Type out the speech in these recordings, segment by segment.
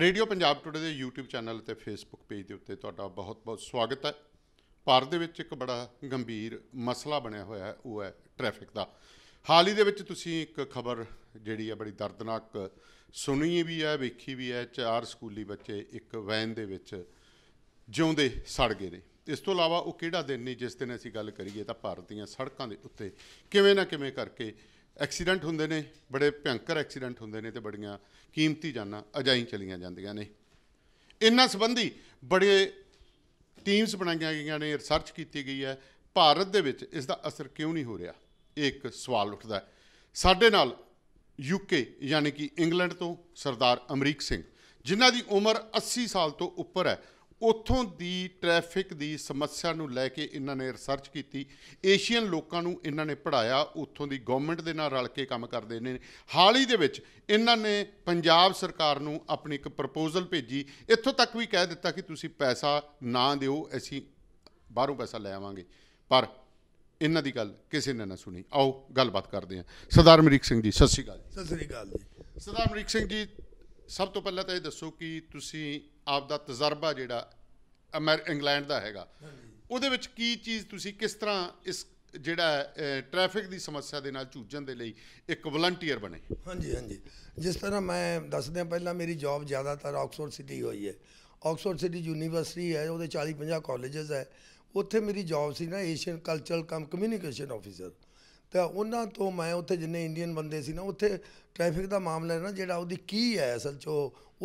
radio Punjab today ਦੇ YouTube channel ਤੇ Facebook page ਦੇ ਉੱਤੇ ਤੁਹਾਡਾ ਬਹੁਤ-ਬਹੁਤ ਸਵਾਗਤ ਹੈ ਭਾਰਤ ਦੇ ਵਿੱਚ ਇੱਕ ਬੜਾ ਗੰਭੀਰ ਮਸਲਾ ਬਣਿਆ ਹੋਇਆ ਹੈ ਉਹ ਹੈ ਟ੍ਰੈਫਿਕ ਦਾ ਹਾਲ ਹੀ ਦੇ ਵਿੱਚ ਤੁਸੀਂ ਇੱਕ ਖਬਰ ਜਿਹੜੀ ਹੈ ਬੜੀ ਦਰਦਨਾਕ ਸੁਣੀ ਵੀ ਹੈ ਵੇਖੀ ਵੀ ਹੈ ਚਾਰ ਸਕੂਲੀ ਬੱਚੇ ਇੱਕ ਵੈਨ ਦੇ ਵਿੱਚ ਜਿਉਂਦੇ ਸੜ ਗਏ ਨੇ ਇਸ ਤੋਂ ਇਲਾਵਾ ਉਹ ਕਿਹੜਾ ਦਿਨ ਨਹੀਂ ਜਿਸ ਦਿਨ ਅਸੀਂ ਗੱਲ ਕਰੀਏ ਤਾਂ ਭਾਰਤ ਦੀਆਂ ਸੜਕਾਂ ਦੇ ਉੱਤੇ ਕਿਵੇਂ ਨਾ ਕਿਵੇਂ ਕਰਕੇ ਐਕਸੀਡੈਂਟ ਹੁੰਦੇ ਨੇ ਬੜੇ ਭਿਆਨਕ ਐਕਸੀਡੈਂਟ ਹੁੰਦੇ ਨੇ ਤੇ ਬੜੀਆਂ ਕੀਮਤੀ ਜਾਨਾਂ ਅਜਾਈਂ ਚਲੀਆਂ ਜਾਂਦੀਆਂ ਨੇ ਇਹਨਾਂ ਸੰਬੰਧੀ ਬੜੇ ਟੀਮਸ ਬਣਾਈਆਂ ਗਈਆਂ ਨੇ ਰਿਸਰਚ ਕੀਤੀ ਗਈ ਹੈ ਭਾਰਤ ਦੇ ਵਿੱਚ ਇਸ ਦਾ ਅਸਰ ਕਿਉਂ ਨਹੀਂ ਹੋ ਰਿਹਾ ਇਹ ਇੱਕ ਸਵਾਲ ਉੱਠਦਾ ਹੈ ਸਾਡੇ ਨਾਲ ਯੂਕੇ ਯਾਨੀ ਕਿ ਇੰਗਲੈਂਡ ਤੋਂ ਸਰਦਾਰ ਅਮਰੀਕ ਸਿੰਘ ਜਿਨ੍ਹਾਂ ਦੀ ਉਮਰ 80 ਸਾਲ ਤੋਂ ਉੱਪਰ ਹੈ ਉੱਥੋਂ ਦੀ ਟ੍ਰੈਫਿਕ ਦੀ ਸਮੱਸਿਆ ਨੂੰ ਲੈ ਕੇ ਇਹਨਾਂ ਨੇ ਰਿਸਰਚ ਕੀਤੀ ਏਸ਼ੀਅਨ ਲੋਕਾਂ ਨੂੰ ਇਹਨਾਂ ਨੇ ਪੜਾਇਆ ਉੱਥੋਂ ਦੀ ਗਵਰਨਮੈਂਟ ਦੇ ਨਾਲ ਰਲ ਕੇ ਕੰਮ ਕਰਦੇ ਨੇ ਹਾਲ ਹੀ ਦੇ ਵਿੱਚ ਇਹਨਾਂ ਨੇ ਪੰਜਾਬ ਸਰਕਾਰ ਨੂੰ ਆਪਣੀ ਇੱਕ ਪ੍ਰਪੋਜ਼ਲ ਭੇਜੀ ਇੱਥੋਂ ਤੱਕ ਵੀ ਕਹਿ ਦਿੱਤਾ ਕਿ ਤੁਸੀਂ ਪੈਸਾ ਨਾ ਦਿਓ ਅਸੀਂ ਬਾਹਰੋਂ ਪੈਸਾ ਲੈ ਆਵਾਂਗੇ ਪਰ ਇਹਨਾਂ ਦੀ ਗੱਲ ਕਿਸੇ ਨੇ ਨਾ ਸੁਣੀ ਆਓ ਗੱਲਬਾਤ ਕਰਦੇ ਹਾਂ ਸਰਦਾਰ ਮਰੀਕ ਸਿੰਘ ਜੀ ਸਤਿ ਸ਼੍ਰੀ ਅਕਾਲ ਸਤਿ ਸ਼੍ਰੀ ਅਕਾਲ ਜੀ ਸਰਦਾਰ ਮਰੀਕ ਸਿੰਘ ਜੀ ਸਭ ਤੋਂ ਪਹਿਲਾਂ ਤਾਂ ਇਹ ਦੱਸੋ ਕਿ ਤੁਸੀਂ ਆਪ ਦਾ ਤਜਰਬਾ ਜਿਹੜਾ ਅਮਰ ਇੰਗਲੈਂਡ ਦਾ ਹੈਗਾ ਉਹਦੇ ਵਿੱਚ ਕੀ ਚੀਜ਼ ਤੁਸੀਂ ਕਿਸ ਤਰ੍ਹਾਂ ਇਸ ਜਿਹੜਾ ਟ੍ਰੈਫਿਕ ਦੀ ਸਮੱਸਿਆ ਦੇ ਨਾਲ ਜੂਝਣ ਦੇ ਲਈ ਇੱਕ ਵਲੰਟੀਅਰ ਬਣੇ ਹਾਂਜੀ ਹਾਂਜੀ ਜਿਸ ਤਰ੍ਹਾਂ ਮੈਂ ਆ ਪਹਿਲਾਂ ਮੇਰੀ ਜੌਬ ਜ਼ਿਆਦਾਤਰ ਆਕਸਫੋਰਡ ਸਿਟੀ ਹੋਈ ਹੈ ਆਕਸਫੋਰਡ ਸਿਟੀ ਯੂਨੀਵਰਸਿਟੀ ਹੈ ਉਹਦੇ 40 50 ਕਾਲਜਸ ਹੈ ਉੱਥੇ ਮੇਰੀ ਜੌਬ ਸੀ ਨਾ Asian cultural cum communication officer ਤਾਂ ਉਹਨਾਂ ਤੋਂ ਮੈਂ ਉੱਥੇ ਜਿੰਨੇ ਇੰਡੀਅਨ ਬੰਦੇ ਸੀ ਨਾ ਉੱਥੇ ਟ੍ਰੈਫਿਕ ਦਾ ਮਾਮਲਾ ਹੈ ਨਾ ਜਿਹੜਾ ਉਹਦੀ ਕੀ ਹੈ ਅਸਲ 'ਚ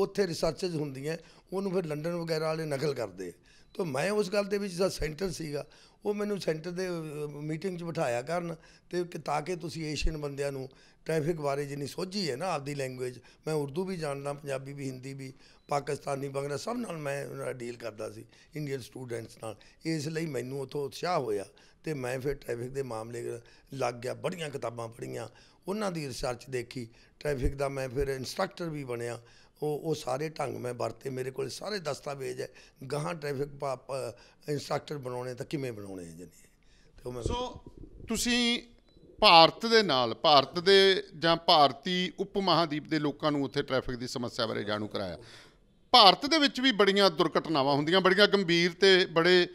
ਉੱਥੇ ਰਿਸਰਚਸ ਹੁੰਦੀਆਂ ਉਹਨੂੰ ਫਿਰ ਲੰਡਨ ਵਗੈਰਾ ਵਾਲੇ ਨਕਲ ਕਰਦੇ ਤਾਂ ਮੈਂ ਉਸ ਗੱਲ ਦੇ ਵਿੱਚ ਜਦ ਸੈਂਟਰ ਸੀਗਾ ਉਹ ਮੈਨੂੰ ਸੈਂਟਰ ਦੇ ਮੀਟਿੰਗ 'ਚ ਬਿਠਾਇਆ ਕਰਨ ਤੇ ਤਾਂ ਕਿ ਤੁਸੀਂ ਏਸ਼ੀਅਨ ਬੰਦਿਆਂ ਨੂੰ ਟ੍ਰੈਫਿਕ ਬਾਰੇ ਜਿੰਨੀ ਸੋਝੀ ਹੈ ਨਾ ਆਪਦੀ ਲੈਂਗੁਏਜ ਮੈਂ ਉਰਦੂ ਵੀ ਜਾਣਦਾ ਪੰਜਾਬੀ ਵੀ ਹਿੰਦੀ ਵੀ ਪਾਕਿਸਤਾਨੀ ਬੰਗਲਾ ਸਭ ਨਾਲ ਮੈਂ ਉਹਨਾਂ ਡੀਲ ਕਰਦਾ ਸੀ ਇੰਡੀਅਨ ਸਟੂਡੈਂਟਸ ਨਾਲ ਇਸ ਲਈ ਮੈਨੂੰ ਉਥੋਂ ਉਤਸ਼ਾਹ ਹੋਇਆ ਤੇ ਮੈਂ ਫਿਰ ਟ੍ਰੈਫਿਕ ਦੇ ਮਾਮਲੇ ਲੱਗ ਗਿਆ ਬੜੀਆਂ ਕਿਤਾਬਾਂ ਪੜ੍ਹੀਆਂ ਉਹਨਾਂ ਦੀ ਰਿਸਰਚ ਦੇਖੀ ਟ੍ਰੈਫਿਕ ਦਾ ਮੈਂ ਫਿਰ ਇਨਸਟ੍ਰਕਟਰ ਵੀ ਬਣਿਆ ਉਹ ਉਹ ਸਾਰੇ ਢੰਗ ਮੈਂ ਵਰਤੇ ਮੇਰੇ ਕੋਲ ਸਾਰੇ ਦਸਤਾਵੇਜ਼ ਹੈ ਗਾਹਾਂ ਟ੍ਰੈਫਿਕ ਇਨਸਟ੍ਰਕਟਰ ਬਣਾਉਣੇ ਤਾਂ ਕਿਵੇਂ ਬਣਾਉਣੇ ਜਨੀ ਤੇ ਉਹ ਮੈਂ ਸੋ ਤੁਸੀਂ ਭਾਰਤ ਦੇ ਨਾਲ ਭਾਰਤ ਦੇ ਜਾਂ ਭਾਰਤੀ ਉਪ ਮਹਾਦੀਪ ਦੇ ਲੋਕਾਂ ਨੂੰ ਉੱਥੇ ਟ੍ਰੈਫਿਕ ਦੀ ਸਮੱਸਿਆ ਬਾਰੇ ਜਾਣੂ ਕਰਾਇਆ ਭਾਰਤ ਦੇ ਵਿੱਚ ਵੀ ਬੜੀਆਂ ਦੁਰਘਟਨਾਵਾਂ ਹੁੰਦੀਆਂ ਬੜੀਆਂ ਗੰਭੀਰ ਤੇ ਬੜੇ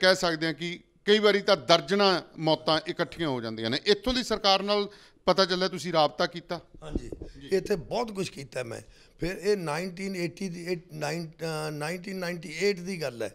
ਕਹਿ ਸਕਦੇ ਆ ਕਿ ਕਈ ਵਾਰੀ ਤਾਂ ਦਰਜਣਾ ਮੌਤਾਂ ਇਕੱਠੀਆਂ ਹੋ ਜਾਂਦੀਆਂ ਨੇ ਇੱਥੋਂ ਦੀ ਸਰਕਾਰ ਨਾਲ ਪਤਾ ਚੱਲਿਆ ਤੁਸੀਂ ਰਾਬਤਾ ਕੀਤਾ ਹਾਂਜੀ ਇੱਥੇ ਬਹੁਤ ਕੁਝ ਕੀਤਾ ਮੈਂ ਫਿਰ ਇਹ 1980 ਦੀ 1998 ਦੀ ਗੱਲ ਹੈ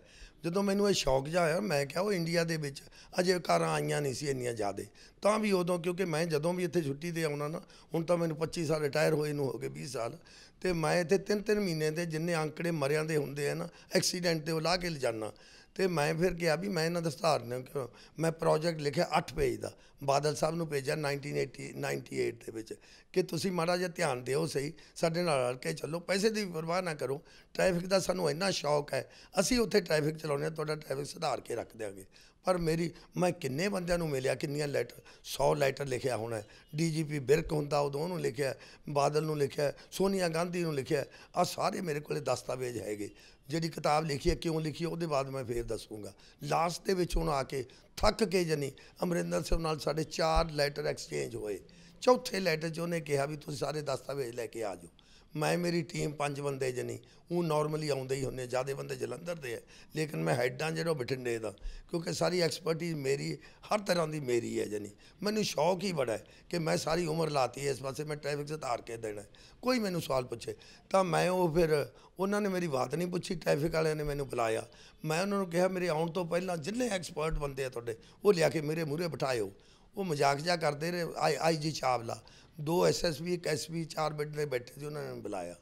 ਜਦੋਂ ਮੈਨੂੰ ਇਹ ਸ਼ੌਕ ਜਾ ਆਇਆ ਮੈਂ ਕਿਹਾ ਉਹ ਇੰਡੀਆ ਦੇ ਵਿੱਚ ਅਜੇ ਕਾਰਾਂ ਆਈਆਂ ਨਹੀਂ ਸੀ ਇੰਨੀਆਂ ਜ਼ਿਆਦੇ ਤਾਂ ਵੀ ਉਦੋਂ ਕਿਉਂਕਿ ਮੈਂ ਜਦੋਂ ਵੀ ਇੱਥੇ ਛੁੱਟੀ ਤੇ ਆਉਣਾ ਨਾ ਹੁਣ ਤਾਂ ਮੈਨੂੰ 25 ਸਾਲ ਰਿਟਾਇਰ ਹੋਏ ਨੂੰ ਹੋ ਗਏ 20 ਸਾਲ ਤੇ ਮੈਂ ਇੱਥੇ 3-3 ਮਹੀਨੇ ਦੇ ਜਿੰਨੇ ਅੰਕੜੇ ਮਰਿਆਂ ਦੇ ਹੁੰਦੇ ਆ ਨਾ ਐਕਸੀਡੈਂਟ ਤੇ ਉਹ ਲਾ ਕੇ ਲਿਜਾਣਾ ਤੇ ਮੈਂ ਫਿਰ ਕਿਹਾ ਵੀ ਮੈਂ ਇਹਨਾਂ ਦਾ ਸਹਾਰਨਾ ਕਿਉਂ ਮੈਂ ਪ੍ਰੋਜੈਕਟ ਲਿਖਿਆ 8 ਪੇਜ ਦਾ ਬਾਦਲ ਸਾਹਿਬ ਨੂੰ ਭੇਜਿਆ 1980 98 ਦੇ ਵਿੱਚ ਕਿ ਤੁਸੀਂ ਮਾੜਾ ਜਿਹਾ ਧਿਆਨ ਦਿਓ ਸਹੀ ਸਾਡੇ ਨਾਲ ਰਲ ਕੇ ਚੱਲੋ ਪੈਸੇ ਦੀ ਪਰਵਾਹ ਨਾ ਕਰੋ ਟ੍ਰੈਫਿਕ ਦਾ ਸਾਨੂੰ ਇੰਨਾ ਸ਼ੌਕ ਹੈ ਅਸੀਂ ਉੱਥੇ ਟ੍ਰੈਫਿਕ ਚਲਾਉਣੇ ਆ ਤੁਹਾਡਾ ਟ੍ਰੈਫਿਕ ਸੁਧਾਰ ਕੇ ਰੱਖ ਦੇਵਾਂਗੇ ਪਰ ਮੇਰੀ ਮੈਂ ਕਿੰਨੇ ਬੰਦਿਆਂ ਨੂੰ ਮਿਲਿਆ ਕਿੰਨੀਆਂ ਲੈਟਰ 100 ਲੈਟਰ ਲਿਖਿਆ ਹੋਣਾ ਡੀਜੀਪੀ ਬਿਰਕ ਹੁੰਦਾ ਉਦੋਂ ਉਹਨੂੰ ਲਿਖਿਆ ਬਾਦਲ ਨੂੰ ਲਿਖਿਆ ਸੋਨੀਆ ਗਾਂਧੀ ਨੂੰ ਲਿਖਿਆ ਆ ਸਾਰੇ ਮੇਰੇ ਕੋਲੇ ਦਸਤਾਵੇਜ਼ ਹੈਗੇ ਜਿਹੜੀ ਕਿਤਾਬ ਲਿਖੀ ਹੈ ਕਿਉਂ ਲਿਖੀ ਉਹਦੇ ਬਾਅਦ ਮੈਂ ਫੇਰ ਦੱਸੂਗਾ ਲਾਸਟ ਦੇ ਵਿੱਚ ਉਹਨਾਂ ਆ ਕੇ ਥੱਕ ਕੇ ਜਨੀ ਅਮਰਿੰਦਰ ਸਿੰਘ ਨਾਲ ਸਾਡੇ ਚਾਰ ਲੈਟਰ ਐਕਸਚੇਂਜ ਹੋਏ ਚੌਥੇ ਲੈਟਰ 'ਚ ਉਹਨੇ ਕਿਹਾ ਵੀ ਤੁਸੀਂ ਸਾਰੇ ਦਸਤਾਵੇਜ਼ ਲੈ ਕੇ ਆ ਜਾਓ ਮੈਂ ਮੇਰੀ ਟੀਮ ਪੰਜ ਬੰਦੇ ਜਣੀ ਉਹ ਨਾਰਮਲੀ ਆਉਂਦੇ ਹੀ ਹੁੰਨੇ ਜਿਆਦੇ ਬੰਦੇ ਜਲੰਧਰ ਦੇ ਐ ਲੇਕਿਨ ਮੈਂ ਹੈਡਾਂ ਜਿਹੜਾ ਬਠਿੰਡੇ ਦਾ ਕਿਉਂਕਿ ਸਾਰੀ ਐਕਸਪਰਟਿਸ ਮੇਰੀ ਹਰ ਤਰ੍ਹਾਂ ਦੀ ਮੇਰੀ ਹੈ ਜਣੀ ਮੈਨੂੰ ਸ਼ੌਕ ਹੀ ਬੜਾ ਹੈ ਕਿ ਮੈਂ ਸਾਰੀ ਉਮਰ ਲਾਤੀ ਹੈ ਇਸ ਪਾਸੇ ਮੈਂ ਟ੍ਰੈਫਿਕ ਸੁਧਾਰ ਕੇ ਦੇਣਾ ਕੋਈ ਮੈਨੂੰ ਸਵਾਲ ਪੁੱਛੇ ਤਾਂ ਮੈਂ ਉਹ ਫਿਰ ਉਹਨਾਂ ਨੇ ਮੇਰੀ ਬਾਤ ਨਹੀਂ ਪੁੱਛੀ ਟ੍ਰੈਫਿਕ ਵਾਲਿਆਂ ਨੇ ਮੈਨੂੰ ਬੁਲਾਇਆ ਮੈਂ ਉਹਨਾਂ ਨੂੰ ਕਿਹਾ ਮੇਰੇ ਆਉਣ ਤੋਂ ਪਹਿਲਾਂ ਜਿੰਨੇ ਐਕਸਪਰਟ ਬੰਦੇ ਆ ਤੁਹਾਡੇ ਉਹ ਲਿਆ ਕੇ ਮੇਰੇ ਮੂਹਰੇ ਬਿਠਾਇਓ ਉਹ ਮਜ਼ਾਕ ਜਾ ਕਰਦੇ ਰਹੇ ਆਈ ਜੀ ਚਾਵਲਾ ਦੋ ਐਸਐਸਪੀ ਇੱਕ ਐਸਪੀ ਚਾਰ ਬੈੱਡ ਦੇ ਬੈਠੇ ਸੀ ਉਹਨਾਂ ਨੇ ਬੁਲਾਇਆ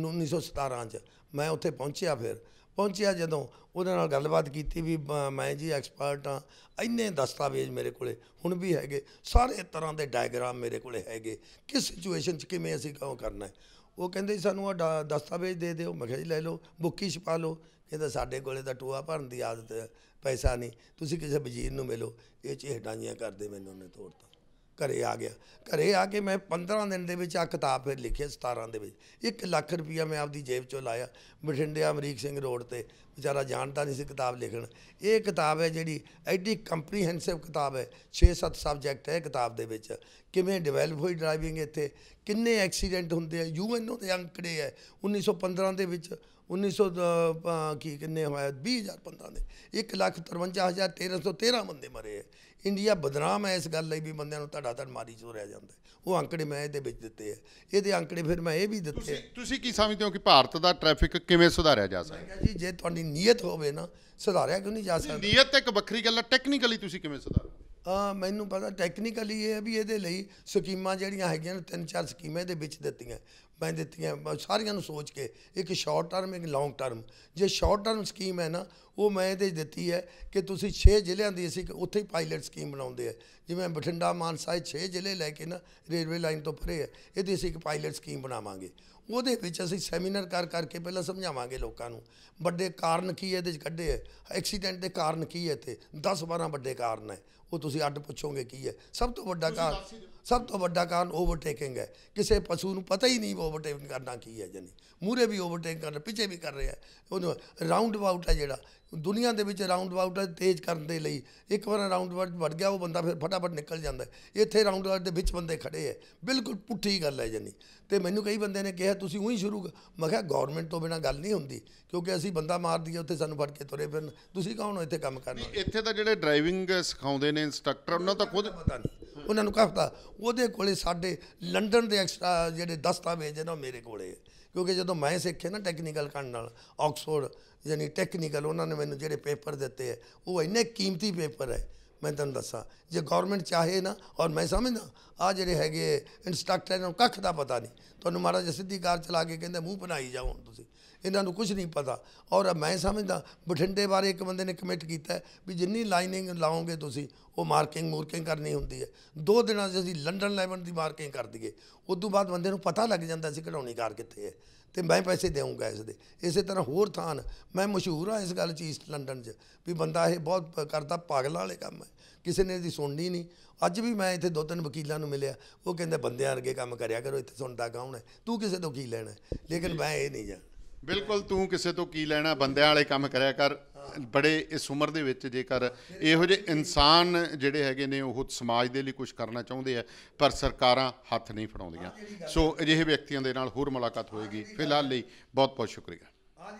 1917 ਚ ਮੈਂ ਉੱਥੇ ਪਹੁੰਚਿਆ ਫਿਰ ਪਹੁੰਚਿਆ ਜਦੋਂ ਉਹਦੇ ਨਾਲ ਗੱਲਬਾਤ ਕੀਤੀ ਵੀ ਮੈਂ ਜੀ ਐਕਸਪਰਟ ਆ ਇੰਨੇ ਦਸਤਾਵੇਜ਼ ਮੇਰੇ ਕੋਲੇ ਹੁਣ ਵੀ ਹੈਗੇ ਸਾਰੇ ਤਰ੍ਹਾਂ ਦੇ ਡਾਇਗਰਾਮ ਮੇਰੇ ਕੋਲੇ ਹੈਗੇ ਕਿਸ ਸਿਚੁਏਸ਼ਨ 'ਚ ਕਿਵੇਂ ਅਸੀਂ ਕੰਮ ਕਰਨਾ ਉਹ ਕਹਿੰਦੇ ਸਾਨੂੰ ਆ ਦਸਤਾਵੇਜ਼ ਦੇ ਦਿਓ ਮੈਂ ਕਿਹਾ ਜੀ ਲੈ ਲਓ ਬੁੱਕੀ ਛਪਾ ਲਓ ਕਹਿੰਦਾ ਸਾਡੇ ਕੋਲੇ ਤਾਂ ਟੂਆ ਭਰਨ ਦੀ ਆਦਤ ਪੈਸਾ ਨਹੀਂ ਤੁਸੀਂ ਕਿਸੇ ਵਜ਼ੀਰ ਨੂੰ ਮਿਲੋ ਇਹ ਚਿਹਟਾਂ ਜੀਆਂ ਕਰਦੇ ਮੈਨੂੰ ਉਹਨੇ ਤੋੜਤਾ ਘਰੇ ਆ ਗਿਆ ਘਰੇ ਆ ਕੇ ਮੈਂ 15 ਦਿਨ ਦੇ ਵਿੱਚ ਆ ਕਿਤਾਬ ਫਿਰ ਲਿਖਿਆ 17 ਦੇ ਵਿੱਚ 1 ਲੱਖ ਰੁਪਇਆ ਮੈਂ ਆਪਦੀ ਜੇਬ ਚੋਂ ਲਾਇਆ ਬਠਿੰਡੇ ਅਮਰੀਕ ਸਿੰਘ ਰੋਡ ਤੇ ਵਿਚਾਰਾ ਜਾਣਦਾ ਨਹੀਂ ਸੀ ਕਿਤਾਬ ਲਿਖਣ ਇਹ ਕਿਤਾਬ ਹੈ ਜਿਹੜੀ ਐਡੀ ਕੰਪਰੀਹੈਂਸਿਵ ਕਿਤਾਬ ਹੈ 6-7 ਸਬਜੈਕਟ ਹੈ ਕਿਤਾਬ ਦੇ ਵਿੱਚ ਕਿਵੇਂ ਡਿਵੈਲਪ ਹੋਈ ਡਰਾਈਵਿੰਗ ਇੱਥੇ ਕਿੰਨੇ ਐਕਸੀਡੈਂਟ ਹੁੰਦੇ ਆ ਯੂਐਨਓ ਦੇ ਅੰਕੜੇ ਹੈ 1915 ਦੇ ਵਿੱਚ 1900 ਕੀ ਕਿੰਨੇ ਹੋਇਆ 2015 ਦੇ 1 ਲੱਖ 53000 1313 ਬੰਦੇ ਮਰੇ ਹੈ ਇੰਡੀਆ ਬਦਨਾਮ ਹੈ ਇਸ ਗੱਲ ਲਈ ਵੀ ਬੰਦਿਆਂ ਨੂੰ ਧੜਾ ਧੜ ਮਾਰੀ ਚੋ ਰਹਿ ਜਾਂਦਾ ਉਹ ਅੰਕੜੇ ਮੈਂ ਇਹਦੇ ਵਿੱਚ ਦਿੱਤੇ ਆ ਇਹਦੇ ਅੰਕੜੇ ਫਿਰ ਮੈਂ ਇਹ ਵੀ ਦਿੱਤੇ ਤੁਸੀਂ ਤੁਸੀਂ ਕੀ ਸਮਝਦੇ ਹੋ ਕਿ ਭਾਰਤ ਦਾ ਟ੍ਰੈਫਿਕ ਕਿਵੇਂ ਸੁਧਾਰਿਆ ਜਾ ਸਕਦਾ ਜੀ ਜੇ ਤੁਹਾਡੀ ਨੀਅਤ ਹੋਵੇ ਨਾ ਸੁਧਾਰਿਆ ਕਿਉਂ ਨਹੀਂ ਜਾ ਸਕਦਾ ਨੀਅਤ ਇੱਕ ਵੱਖਰੀ ਗੱਲ ਹੈ ਟੈਕਨੀਕਲੀ ਤੁਸੀਂ ਕਿਵੇਂ ਆ ਮੈਨੂੰ ਪਤਾ ਟੈਕਨੀਕਲੀ ਇਹ ਹੈ ਵੀ ਇਹਦੇ ਲਈ ਸਕੀਮਾਂ ਜਿਹੜੀਆਂ ਹੈਗੀਆਂ ਨੇ ਤਿੰਨ ਚਾਰ ਸਕੀਮਾਂ ਇਹਦੇ ਵਿੱਚ ਦਿੱਤੀਆਂ ਮੈਂ ਦਿੱਤੀਆਂ ਸਾਰੀਆਂ ਨੂੰ ਸੋਚ ਕੇ ਇੱਕ ਸ਼ਾਰਟ ਟਰਮ ਇੱਕ ਲੌਂਗ ਟਰਮ ਜੇ ਸ਼ਾਰਟ ਟਰਮ ਸਕੀਮ ਹੈ ਨਾ ਉਹ ਮੈਂ ਇਹਦੇ ਦਿੱਤੀ ਹੈ ਕਿ ਤੁਸੀਂ 6 ਜ਼ਿਲ੍ਹਿਆਂ ਦੀ ਅਸੀਂ ਉੱਥੇ ਹੀ ਪਾਇਲਟ ਸਕੀਮ ਬਣਾਉਂਦੇ ਆ ਜਿਵੇਂ ਬਠਿੰਡਾ ਮਾਨਸਾ 6 ਜ਼ਿਲ੍ਹੇ ਲੈ ਕੇ ਨਾ ਰੇਲਵੇ ਲਾਈਨ ਤੋਂ ਪਰੇ ਹੈ ਇਹਦੀ ਅਸੀਂ ਇੱਕ ਪਾਇਲਟ ਸਕੀਮ ਬਣਾਵਾਂਗੇ ਉਹਦੇ ਵਿੱਚ ਅਸੀਂ ਸੈਮੀਨਾਰ ਕਰ ਕਰਕੇ ਪਹਿਲਾਂ ਸਮਝਾਵਾਂਗੇ ਲੋਕਾਂ ਨੂੰ ਵੱਡੇ ਕਾਰਨ ਕੀ ਹੈ ਇਹਦੇ ਚ ਕੱਢੇ ਹੈ ਐਕਸੀਡੈਂਟ ਦੇ ਕਾਰਨ ਕੀ ਹੈ ਤੇ 10 12 ਵੱਡੇ ਕਾਰਨ ਹੈ ਉਹ ਤੁਸੀਂ ਅੱਡ ਪੁੱਛੋਗੇ ਕੀ ਹੈ ਸਭ ਤੋਂ ਵੱਡਾ ਕਾਰਨ ਸਭ ਤੋਂ ਵੱਡਾ ਕਾਰਨ ਓਵਰਟੇਕਿੰਗ ਹੈ ਕਿਸੇ ਪਸ਼ੂ ਨੂੰ ਪਤਾ ਹੀ ਨਹੀਂ ਓਵਰਟੇਕਿੰਗ ਕਰਨਾ ਕੀ ਹੈ ਜਾਨੀ ਮੂਰੇ ਵੀ ਓਵਰਟੇਕ ਕਰ ਰਿਹਾ ਪਿੱਛੇ ਵੀ ਕਰ ਰਿਹਾ ਉਹ ਰਾਉਂਡ ਅਬਾਊਟ ਹੈ ਜਿਹੜਾ ਦੁਨੀਆ ਦੇ ਵਿੱਚ ਰਾਉਂਡ ਅਬਾਊਟ ਤੇਜ਼ ਕਰਨ ਦੇ ਲਈ ਇੱਕ ਵਾਰ ਰਾਉਂਡ ਅਬਾਊਟ ਵੱਡ ਗਿਆ ਉਹ ਬੰਦਾ ਫਿਰ ਫਟਾਫਟ ਨਿਕਲ ਜਾਂਦਾ ਇੱਥੇ ਰਾਉਂਡ ਅਬਾਊਟ ਦੇ ਵਿੱਚ ਬੰਦੇ ਖੜੇ ਐ ਬਿਲਕੁਲ ਪੁੱਠੀ ਗੱਲ ਐ ਜਨੀ ਤੇ ਮੈਨੂੰ ਕਈ ਬੰਦੇ ਨੇ ਕਿਹਾ ਤੁਸੀਂ ਉਹੀ ਸ਼ੁਰੂ ਮੈਂ ਕਿਹਾ ਗਵਰਨਮੈਂਟ ਤੋਂ ਬਿਨਾ ਗੱਲ ਨਹੀਂ ਹੁੰਦੀ ਕਿਉਂਕਿ ਅਸੀਂ ਬੰਦਾ ਮਾਰ ਦਈਏ ਉੱਥੇ ਸਾਨੂੰ ਫੜ ਕੇ ਤੁਰੇ ਫਿਰਨ ਤੁਸੀਂ ਕੌਣ ਹੋ ਇੱਥੇ ਕੰਮ ਕਰਨ ਇੱਥੇ ਤਾਂ ਜਿਹੜੇ ਡਰਾਈਵਿੰਗ ਸਿਖਾਉਂਦੇ ਨੇ ਇਨਸਟ੍ਰਕਟਰ ਉਹਨਾਂ ਤਾਂ ਖੁਦ ਪਤਾ ਨਹੀਂ ਉਹਨਾਂ ਨੂੰ ਕਹਤਾ ਉਹਦੇ ਕੋਲੇ ਸਾਡੇ ਲੰਡਨ ਦੇ ਐਕਸਟਰਾ ਜਿਹੜੇ ਦਸਤਾਵੇਜ਼ ਨੇ ਉਹ ਮੇਰੇ ਕੋਲੇ ਕਿਉਂਕਿ ਜਦੋਂ ਮੈਂ ਸਿੱਖੇ ਨਾ ਟੈਕਨੀਕਲ ਕਰਨ ਨਾਲ ਆਕਸਫੋਰਡ ਯਾਨੀ ਟੈਕਨੀਕਲ ਉਹਨਾਂ ਨੇ ਮੈਨੂੰ ਜਿਹੜੇ ਪੇਪਰ ਦਿੱਤੇ ਉਹ ਇੰਨੇ ਕੀਮਤੀ ਪੇਪਰ ਹੈ ਮੈਂ ਤੁਹਾਨੂੰ ਦੱਸਾਂ ਜੇ ਗਵਰਨਮੈਂਟ ਚਾਹੇ ਨਾ ਔਰ ਮੈਂ ਸਮਝਦਾ ਆ ਜਿਹੜੇ ਹੈਗੇ ਇਨਸਟ੍ਰਕਟਰ ਇਹਨਾਂ ਨੂੰ ਕੱਖ ਦਾ ਪਤਾ ਨਹੀਂ ਤੁਹਾਨੂੰ ਮਹਾਰਾਜ ਸਿੱਧੀ ਕਾਰ ਚਲਾ ਕੇ ਕਹਿੰਦੇ ਮੂੰਹ ਬਣਾਈ ਜਾਓ ਹੁਣ ਤੁਸੀਂ ਇਹਨਾਂ ਨੂੰ ਕੁਝ ਨਹੀਂ ਪਤਾ ਔਰ ਮੈਂ ਸਮਝਦਾ ਬਠਿੰਡੇ ਬਾਰੇ ਇੱਕ ਬੰਦੇ ਨੇ ਕਮਿਟ ਕੀਤਾ ਵੀ ਜਿੰਨੀ ਲਾਈਨਿੰਗ ਲਾਓਗੇ ਤੁਸੀਂ ਉਹ ਮਾਰਕਿੰਗ ਮੂਰਕਿੰਗ ਕਰਨੀ ਹੁੰਦੀ ਹੈ ਦੋ ਦਿਨਾਂ 'ਚ ਅਸੀਂ ਲੰਡਨ 11 ਦੀ ਮਾਰਕਿੰਗ ਕਰ ਦਈਏ ਉਸ ਤੋਂ ਬਾਅਦ ਬੰਦੇ ਨੂੰ ਪਤਾ ਲੱਗ ਜਾਂਦਾ ਸੀ ਘੜਾਉਣੀ ਕਾਰ ਕਿੱਥੇ ਹੈ ਤੇ ਮੈਂ ਪੈਸੇ ਦੇਵਾਂਗਾ ਇਸ ਦੇ ਇਸੇ ਤਰ੍ਹਾਂ ਹੋਰ ਥਾਂ ਮੈਂ ਮਸ਼ਹੂਰ ਆ ਇਸ ਗੱਲ ਚ ਈਸਟ ਲੰਡਨ 'ਚ ਵੀ ਬੰਦਾ ਇਹ ਬਹੁਤ ਕਰਦਾ ਪਾਗਲਾਂ ਵਾਲੇ ਕੰਮ ਹੈ ਕਿਸੇ ਨੇ ਦੀ ਸੁਣਨੀ ਨਹੀਂ ਅੱਜ ਵੀ ਮੈਂ ਇੱਥੇ ਦੋ ਤਿੰਨ ਵਕੀਲਾਂ ਨੂੰ ਮਿਲਿਆ ਉਹ ਕਹਿੰਦੇ ਬੰਦਿਆਂ ਵਰਗੇ ਕੰਮ ਕਰਿਆ ਕਰੋ ਇੱਥੇ ਸੁਣਦਾ ਕੌਣ ਹੈ ਤੂੰ ਕਿਸੇ ਤੋਂ ਕੀ ਲੈਣਾ ਲੇਕਿਨ ਮੈਂ ਇਹ ਨਹੀਂ ਜਾਣ ਬਿਲਕੁਲ ਤੂੰ ਕਿਸੇ ਤੋਂ ਕੀ ਲੈਣਾ ਬੰਦਿਆਂ ਵਾਲੇ ਕੰਮ ਕਰਿਆ ਕਰ ਬੜੇ ਇਸ ਉਮਰ ਦੇ ਵਿੱਚ ਜੇਕਰ ਇਹੋ ਜਿਹੇ ਇਨਸਾਨ ਜਿਹੜੇ ਹੈਗੇ ਨੇ ਉਹ ਸਮਾਜ ਦੇ ਲਈ ਕੁਝ ਕਰਨਾ ਚਾਹੁੰਦੇ ਆ ਪਰ ਸਰਕਾਰਾਂ ਹੱਥ ਨਹੀਂ ਫੜਾਉਂਦੀਆਂ ਸੋ ਅਜਿਹੇ ਵਿਅਕਤੀਆਂ ਦੇ ਨਾਲ ਹੋਰ ਮੁਲਾਕਾਤ ਹੋਏਗੀ ਫਿਲਹਾਲ ਲਈ ਬਹੁਤ ਬਹੁਤ ਸ਼ੁਕਰੀਆ